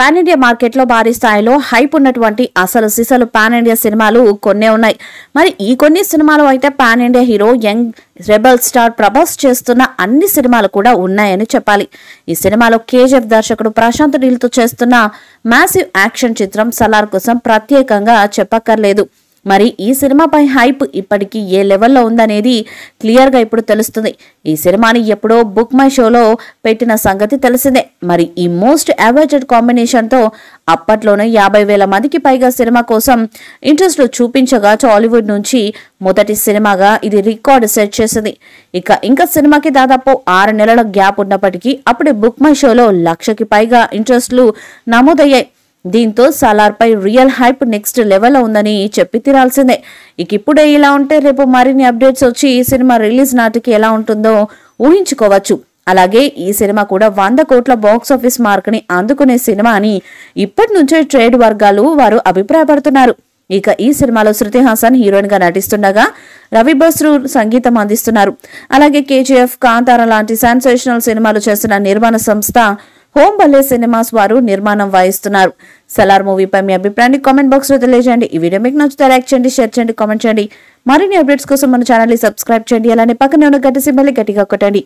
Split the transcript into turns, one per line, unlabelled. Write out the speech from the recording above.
pan India మార్కెట్లో భారీ స్థాయిలో హైప్ ఉన్నటువంటి అసలు సిసలు పాన్ ఇండియా సినిమాలు కొన్నే ఉన్నాయి మరి ఈ కొన్ని సినిమాలు అయితే pan India hero young rebel star Prabhas చేస్తున్న అన్ని సినిమాలు కూడా ఉన్నాయని చెప్పాలి ఈ సినిమాలో కేజీఎఫ్ దర్శకుడు ప్రశాంత్ డీల్తో చేస్తున్న మ్యాసివ్ యాక్షన్ చిత్రం సలార్ కోసం ప్రత్యేకంగా చెప్పక్కర్లేదు మరి ఈ సినిమాపై హైప్ ఇప్పటికీ ఏ లెవెల్లో ఉందనేది క్లియర్గా ఇప్పుడు తెలుస్తుంది ఈ సినిమాని ఎప్పుడో బుక్ మై షోలో పెట్టిన సంగతి తెలిసిందే మరి ఈ మోస్ట్ అవైటెడ్ కాంబినేషన్తో అప్పట్లోనే యాభై వేల మందికి పైగా సినిమా కోసం ఇంట్రెస్ట్ చూపించగా టాలీవుడ్ నుంచి మొదటి సినిమాగా ఇది రికార్డు సెట్ చేసింది ఇక ఇంకా సినిమాకి దాదాపు ఆరు నెలల గ్యాప్ ఉన్నప్పటికీ అప్పుడే బుక్ మై షోలో లక్షకి పైగా ఇంట్రెస్ట్లు నమోదయ్యాయి దీంతో సాలార్పై రియల్ హైప్ నెక్స్ట్ లెవెల్ ఉందని చెప్పి తీరాల్సిందే ఇక ఇప్పుడే ఇలా ఉంటే రేపు మరిన్ని అప్డేట్స్ వచ్చి ఈ సినిమా రిలీజ్ నాటికి ఎలా ఉంటుందో ఊహించుకోవచ్చు అలాగే ఈ సినిమా కూడా వంద కోట్ల బాక్సాఫీస్ మార్క్ని అందుకునే సినిమా అని ఇప్పటి నుంచే ట్రేడ్ వర్గాలు వారు అభిప్రాయపడుతున్నారు ఇక ఈ సినిమాలో శృతి హాసన్ హీరోయిన్ గా నటిస్తుండగా రవి బస్రు సంగీతం అందిస్తున్నారు అలాగే కేజీఎఫ్ కాంతార లాంటి సెన్సేషనల్ సినిమాలు చేస్తున్న నిర్మాణ సంస్థ హోంబల్లే సినిమాస్ వారు నిర్మాణం వహిస్తున్నారు సలార్ మూవీపై మీ అభిప్రాయాన్ని కామెంట్ బాక్స్లో తెలియజేయండి ఈ వీడియో మీకు నచ్చితే లైక్ చేయండి షేర్ చేయండి కామెంట్ చేయండి మరిన్ని అప్డేట్స్ కోసం మన ఛానల్ని సబ్స్క్రైబ్ చేయండి అలానే పక్కనే ఉన్న గట్టి సిబ్బల్ని గట్టిగా కొట్టండి